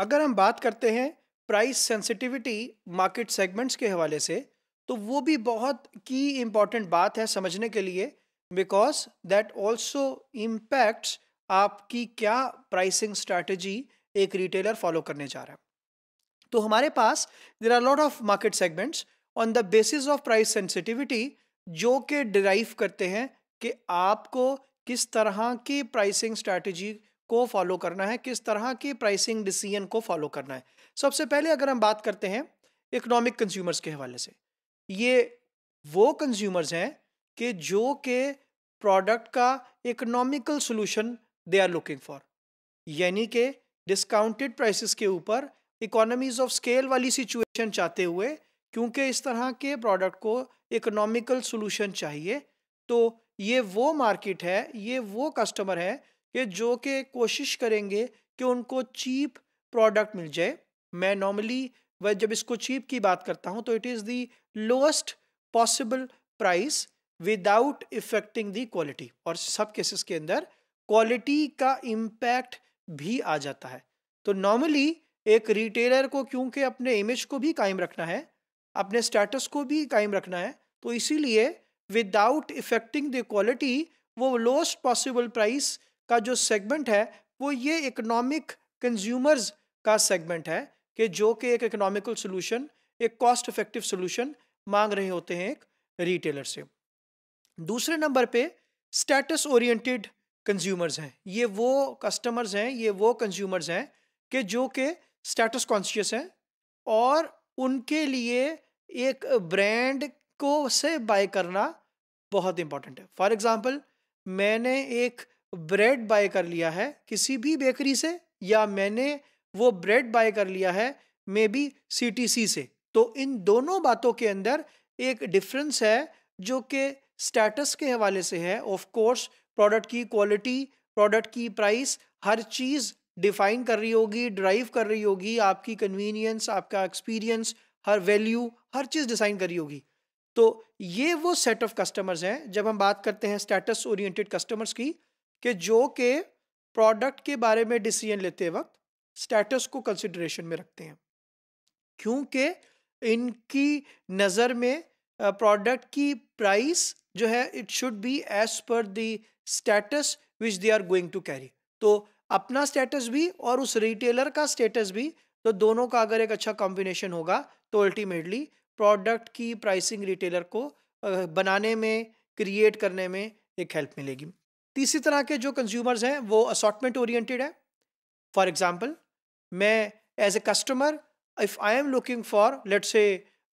अगर हम बात करते हैं प्राइस सेंसिटिविटी मार्केट सेगमेंट्स के हवाले से तो वो भी बहुत की इम्पॉर्टेंट बात है समझने के लिए बिकॉज दैट ऑल्सो इम्पैक्ट्स आपकी क्या प्राइसिंग स्ट्रैटेजी एक रिटेलर फॉलो करने जा रहा है तो हमारे पास there are lot of market segments on the basis of price sensitivity जो कि डिराइव करते हैं कि आपको किस तरह की प्राइसिंग स्ट्रैटेजी को फॉलो करना है किस तरह के प्राइसिंग डिसीजन को फॉलो करना है सबसे पहले अगर हम बात करते हैं इकोनॉमिक कंज्यूमर्स के हवाले से ये वो कंज्यूमर्स हैं कि जो के प्रोडक्ट का economical solution they are looking for यानी कि डिस्काउंटेड प्राइसेस के ऊपर इकोनॉमीज ऑफ स्केल वाली सिचुएशन चाहते हुए क्योंकि इस तरह के प्रोडक्ट को इकोनॉमिकल सोल्यूशन चाहिए तो ये वो मार्केट है ये वो कस्टमर है कि जो कि कोशिश करेंगे कि उनको चीप प्रोडक्ट मिल जाए मैं नॉर्मली वह जब इसको चीप की बात करता हूँ तो it is the lowest possible price without affecting the quality और सब केसेस के अंदर क्वालिटी का इम्पैक्ट भी आ जाता है तो नॉर्मली एक रिटेलर को क्योंकि अपने इमेज को भी कायम रखना है अपने स्टेटस को भी कायम रखना है तो इसीलिए विदाउट इफेक्टिंग द क्वालिटी वो लोएस्ट पॉसिबल प्राइस का जो सेगमेंट है वो ये इकोनॉमिक कंज्यूमर्स का सेगमेंट है कि जो कि एक इकोनॉमिकल सोल्यूशन एक कॉस्ट इफेक्टिव सोल्यूशन मांग रहे होते हैं एक रिटेलर से दूसरे नंबर पे स्टेटस ओरिएंटेड कंज्यूमर्स हैं ये वो कस्टमर्स हैं ये वो कंज्यूमर्स हैं कि जो कि स्टेटस कॉन्शियस हैं और उनके लिए एक ब्रांड को से बाय करना बहुत इंपॉर्टेंट है फॉर एग्ज़ाम्पल मैंने एक ब्रेड बाय कर लिया है किसी भी बेकरी से या मैंने वो ब्रेड बाय कर लिया है मे बी सी से तो इन दोनों बातों के अंदर एक डिफरेंस है जो कि स्टेटस के हवाले से है ऑफ कोर्स प्रोडक्ट की क्वालिटी प्रोडक्ट की प्राइस हर चीज़ डिफाइन कर रही होगी ड्राइव कर रही होगी आपकी कन्वीनियंस आपका एक्सपीरियंस हर वैल्यू हर चीज़ डिसाइन कर रही होगी तो ये वो सेट ऑफ कस्टमर्स हैं जब हम बात करते हैं स्टेटस ओरिएंटेड कस्टमर्स की कि जो के प्रोडक्ट के बारे में डिसीजन लेते वक्त स्टेटस को कंसिडरेशन में रखते हैं क्योंकि इनकी नज़र में प्रोडक्ट की प्राइस जो है it should be as per the status which they are going to carry तो अपना स्टेटस भी और उस रिटेलर का स्टेटस भी तो दोनों का अगर एक अच्छा कॉम्बिनेशन होगा तो अल्टीमेटली प्रोडक्ट की प्राइसिंग रिटेलर को बनाने में क्रिएट करने में एक हेल्प मिलेगी तीसरी तरह के जो कंज्यूमर्स हैं वो असॉटमेंट ओरिएंटेड है फॉर एग्जाम्पल मैं as a customer if I am looking for let say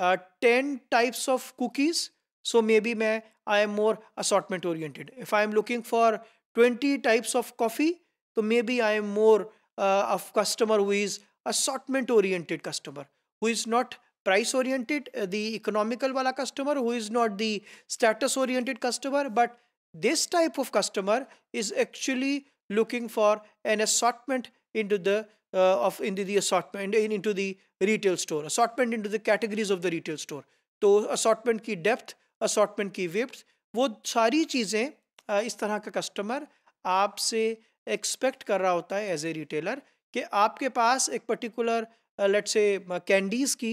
ten types of cookies so maybe मैं I am more assortment oriented if I am looking for twenty types of coffee तो maybe I am more of customer who is assortment oriented customer who is not price oriented the economical वाला customer who is not the status oriented customer but this type of customer is actually looking for an assortment into the uh, of into the assortment in, into the retail store assortment into the categories of the retail store तो assortment की depth assortment की width वो सारी चीज़ें इस तरह का customer आपसे एक्सपेक्ट कर रहा होता है एज ए रिटेलर कि आपके पास एक पर्टिकुलर लेट से candies की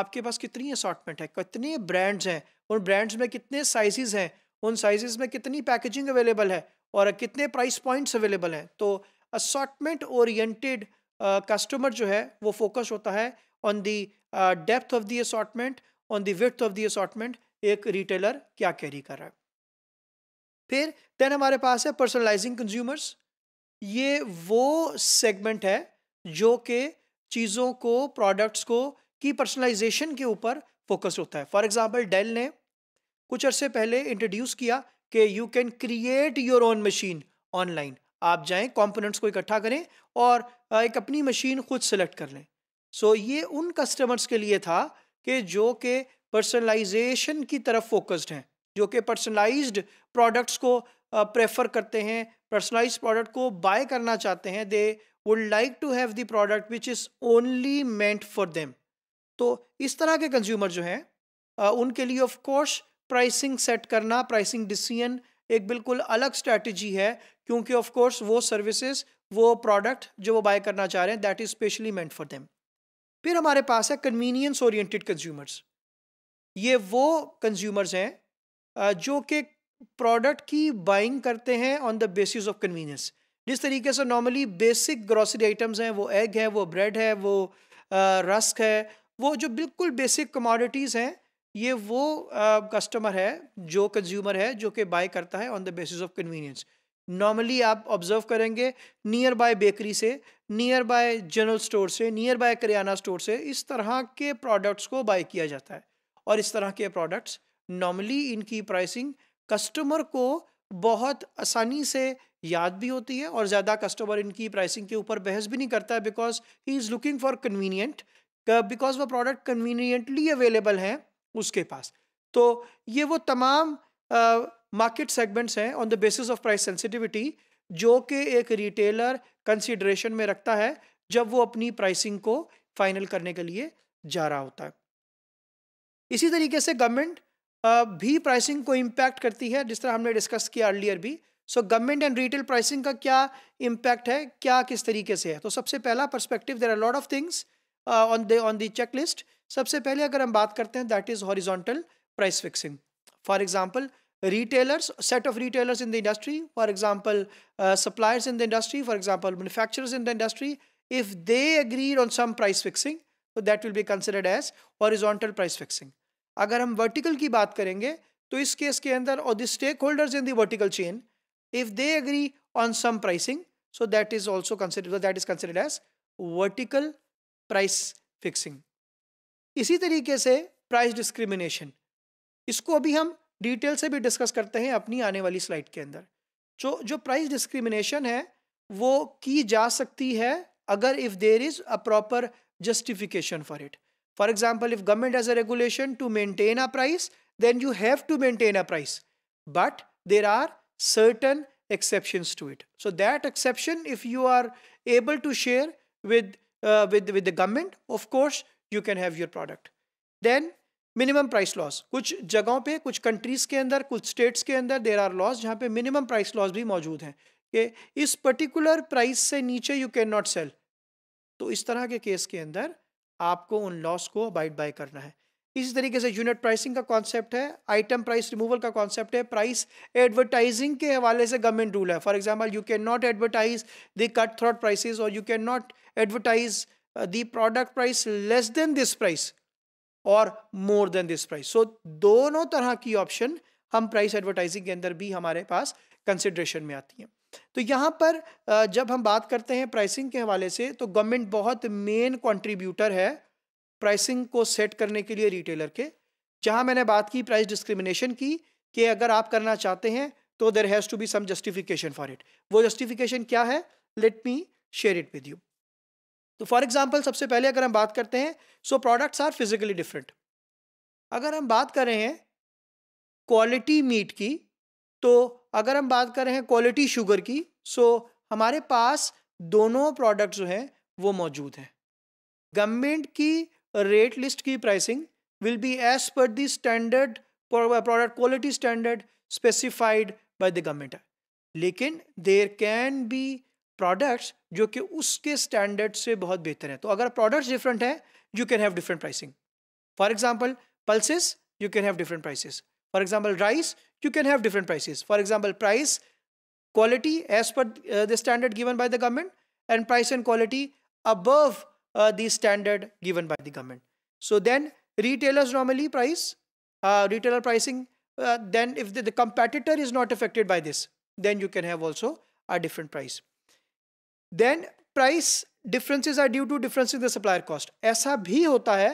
आपके पास कितनी assortment है कितने brands हैं उन brands में कितने sizes हैं उन साइजेस में कितनी पैकेजिंग अवेलेबल है और कितने प्राइस पॉइंट्स अवेलेबल हैं तो असॉटमेंट ओरिएंटेड कस्टमर जो है वो फोकस होता है on the depth of the assortment on the width of the assortment एक रिटेलर क्या कैरी कर रहा है फिर देन हमारे पास है पर्सनलाइजिंग कंज्यूमर्स ये वो सेगमेंट है जो कि चीज़ों को प्रोडक्ट्स को की पर्सनलाइजेशन के ऊपर फोकस होता है फॉर एग्जांपल डेल ने कुछ अरसे पहले इंट्रोड्यूस किया कि you can create your own machine online आप जाएं कंपोनेंट्स को इकट्ठा करें और एक अपनी मशीन खुद सेलेक्ट कर लें सो so, ये उन कस्टमर्स के लिए था कि जो कि पर्सनलाइजेशन की तरफ फोकस्ड हैं जो कि पर्सनलाइज्ड प्रोडक्ट्स को प्रेफर करते हैं पर्सनलाइज प्रोडक्ट को बाय करना चाहते हैं they would like to have the product which is only meant for them तो इस तरह के कंज्यूमर जो हैं उनके लिए ऑफ कोर्स प्राइसिंग सेट करना प्राइसिंग डिसीजन एक बिल्कुल अलग स्ट्रैटेजी है क्योंकि ऑफ कोर्स वो सर्विसेज वो प्रोडक्ट जो वो बाय करना चाह रहे हैं that is specially meant for them फिर हमारे पास है कन्वीनियंस ओरिएंटेड कंज्यूमर्स ये वो कंज्यूमर्स हैं जो कि प्रोडक्ट की बाइंग करते हैं on the basis of convenience जिस तरीके से नॉर्मली बेसिक ग्रॉसरी आइटम्स हैं वो एग है वो ब्रेड है वो रस्क है वो जो बिल्कुल बेसिक कमोडिटीज़ हैं ये वो कस्टमर है जो कंज्यूमर है जो कि बाय करता है on the basis of convenience normally आप ऑब्जर्व करेंगे नियर बाय बेकरी से नियर बाय जनरल स्टोर से नियर बाय करियाना स्टोर से इस तरह के प्रोडक्ट्स को बाय किया जाता है और इस तरह के प्रोडक्ट्स नॉर्मली इनकी प्राइसिंग कस्टमर को बहुत आसानी से याद भी होती है और ज़्यादा कस्टमर इनकी प्राइसिंग के ऊपर बहस भी नहीं करता है because he is looking for convenient because वह प्रोडक्ट कन्वीनियंटली अवेलेबल हैं उसके पास तो ये वो तमाम मार्केट सेगमेंट्स हैं on the basis of price sensitivity जो कि एक रिटेलर कंसिड्रेशन में रखता है जब वो अपनी प्राइसिंग को फाइनल करने के लिए जा रहा होता है इसी तरीके से गवर्नमेंट भी प्राइसिंग को इम्पैक्ट करती है जिस तरह हमने डिस्कस किया अर्लियर भी so government and retail pricing का क्या इम्पैक्ट है क्या किस तरीके से है तो सबसे पहला perspective there are lot of things on the on the checklist सबसे पहले अगर हम बात करते हैं that is horizontal price fixing for example retailers set of retailers in the industry for example suppliers in the industry for example manufacture in the industry if they agreed on some price fixing तो that will be considered as horizontal price fixing अगर हम vertical की बात करेंगे तो इस case के अंदर और the stakeholders in vertical chain if they agree on some pricing so that is also that is considered as vertical price fixing इसी तरीके से प्राइस डिस्क्रिमिनेशन इसको अभी हम डिटेल से भी डिस्कस करते हैं अपनी आने वाली स्लाइड के अंदर जो जो प्राइस डिस्क्रिमिनेशन है वो की जा सकती है अगर if there is a proper justification for it for example if government as a regulation to maintain a price then you have to maintain a price but there are certain exception to it so that exception if you are able to share with with with the government of course you can have your product then minimum price laws कुछ जगहों पे कुछ countries के अंदर कुछ states के अंदर there are loss जहाँ पे मिनिमम प्राइस लॉस भी मौजूद हैं कि इस पर्टिकुलर प्राइस से नीचे यू कैन नॉट सेल तो इस तरह के केस के अंदर आपको उन लॉस को अबाइड बाय करना है इसी तरीके से यूनिट प्राइसिंग का कॉन्सेप्ट है आइटम प्राइस रिमूवल का कॉन्सेप्ट है प्राइस एडवर्टाइजिंग के हवाले से गवर्नमेंट रूल है for example you can not advertise the cut throat prices और you can not advertise Uh, the product price less than this price और more than this price so दोनों तरह की option हम प्राइस एडवर्टाइजिंग के अंदर भी हमारे पास कंसिड्रेशन में आती हैं तो यहाँ पर uh, जब हम बात करते हैं प्राइसिंग के हवाले से तो गवर्नमेंट बहुत मेन कंट्रीब्यूटर है प्राइसिंग को सेट करने के लिए रिटेलर के जहाँ मैंने बात की प्राइस डिस्क्रिमिनेशन की कि अगर आप करना चाहते हैं तो there has to be some justification for it वो जस्टिफिकेशन क्या है let me share it with you तो फॉर एग्जाम्पल सबसे पहले अगर हम बात करते हैं so products are physically different अगर हम बात कर रहे हैं क्वालिटी मीट की तो अगर हम बात कर रहे हैं क्वालिटी शुगर की सो हमारे पास दोनों प्रोडक्ट जो हैं वो मौजूद हैं गवर्नमेंट की रेट लिस्ट की pricing will be as per the standard product quality standard specified by the government लेकिन देर कैन बी प्रोडक्ट्स जो कि उसके स्टैंडर्ड से बहुत बेहतर है तो अगर प्रोडक्ट्स डिफरेंट हैं you can have different pricing for example pulses you can have different prices for example rice you can have different prices for example price quality as per the standard given by the government and price and quality above the standard given by the government so then retailers normally price retailer pricing then if the competitor is not affected by this then you can have also a different price then price differences are due to difference in the supplier cost ऐसा भी होता है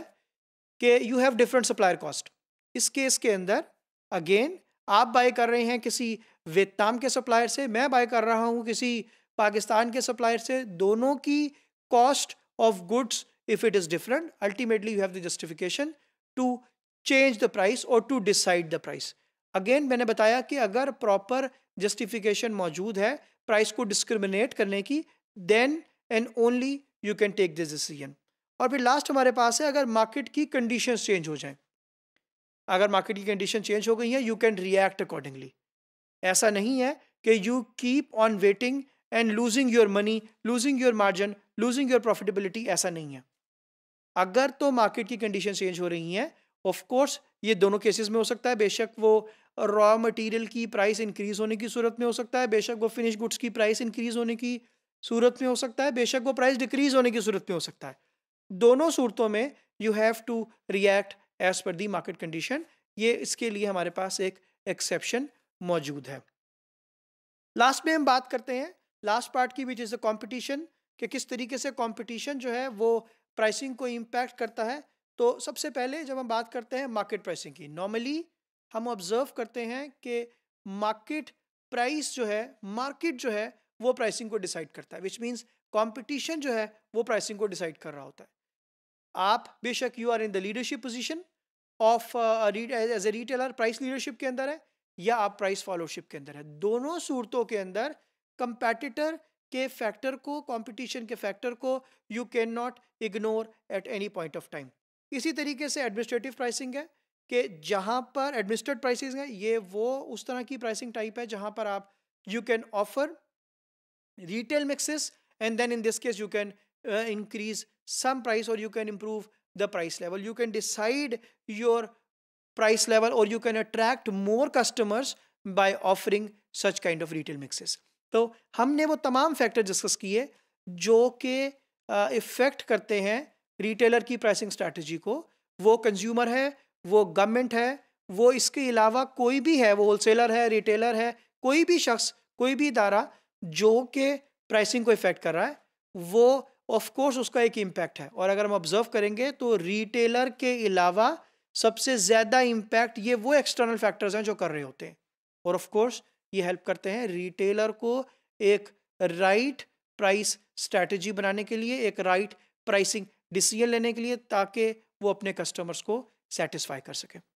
कि you have different supplier cost इस case के अंदर again आप bye कर रहे हैं किसी वेतनाम के सप्लायर से मैं बाय कर रहा हूँ किसी पाकिस्तान के सप्लायर से दोनों की cost of goods if it is different ultimately you have the justification to change the price और to decide the price again मैंने बताया कि अगर प्रॉपर जस्टिफिकेशन मौजूद है प्राइस को डिस्क्रिमिनेट करने की then and only you can take this decision और फिर लास्ट हमारे पास है अगर मार्केट की कंडीशंस चेंज हो जाएं अगर मार्केट की कंडीशन चेंज हो गई है यू कैन रिएक्ट अकॉर्डिंगली ऐसा नहीं है कि you keep on waiting and losing your money losing your margin losing your profitability ऐसा नहीं है अगर तो मार्केट की कंडीशन चेंज हो रही हैं ऑफ कोर्स ये दोनों केसेस में हो सकता है बेशक वो रॉ मटेरियल की प्राइस इंक्रीज होने की सूरत में हो सकता है बेशक वो फिनिश गुड्स की प्राइस इंक्रीज होने की सूरत में हो सकता है बेशक वो प्राइस डिक्रीज होने की सूरत में हो सकता है दोनों सूरतों में you have to react as per the market condition ये इसके लिए हमारे पास एक एक्सेप्शन मौजूद है लास्ट में हम बात करते हैं लास्ट पार्ट की विच इज़ अ कॉम्पिटिशन कि किस तरीके से कॉम्पिटिशन जो है वो प्राइसिंग को इम्पैक्ट करता है तो सबसे पहले जब हम बात करते हैं मार्केट प्राइसिंग की नॉर्मली हम ऑब्ज़र्व करते हैं कि मार्केट प्राइस जो है मार्केट जो है वो प्राइसिंग को डिसाइड करता है विच मीन्स कॉम्पिटिशन जो है वो प्राइसिंग को डिसाइड कर रहा होता है आप बेशक you are in the leadership position of as a retailer price leadership के अंदर है या आप प्राइस फॉलोशिप के अंदर है दोनों सूरतों के अंदर कंपेटिटर के फैक्टर को कंपटीशन के फैक्टर को you can not ignore at any point of time इसी तरीके से एडमिनिस्ट्रेटिव प्राइसिंग है कि जहाँ पर एडमिनिस्ट्रेट प्राइसिंग है ये वो उस तरह की प्राइसिंग टाइप है जहाँ पर आप you can offer retail mixes and then in this case you can uh, increase some price or you can improve the price level you can decide your price level or you can attract more customers by offering such kind of retail mixes तो हमने वो तमाम factor discuss किए जो कि effect करते हैं retailer की प्राइसिंग स्ट्रैटेजी को वो कंज्यूमर है वो गवर्नमेंट है वो इसके अलावा कोई भी है वो होलसेलर है रिटेलर है कोई भी शख्स कोई भी इदारा जो के प्राइसिंग को इफेक्ट कर रहा है वो ऑफ कोर्स उसका एक इम्पैक्ट है और अगर हम ऑब्जर्व करेंगे तो रिटेलर के अलावा सबसे ज़्यादा इम्पैक्ट ये वो एक्सटर्नल फैक्टर्स हैं जो कर रहे होते हैं और ऑफ कोर्स ये हेल्प करते हैं रिटेलर को एक राइट प्राइस स्ट्रैटेजी बनाने के लिए एक राइट प्राइसिंग डिसीजन लेने के लिए ताकि वो अपने कस्टमर्स को सेटिस्फाई कर सकें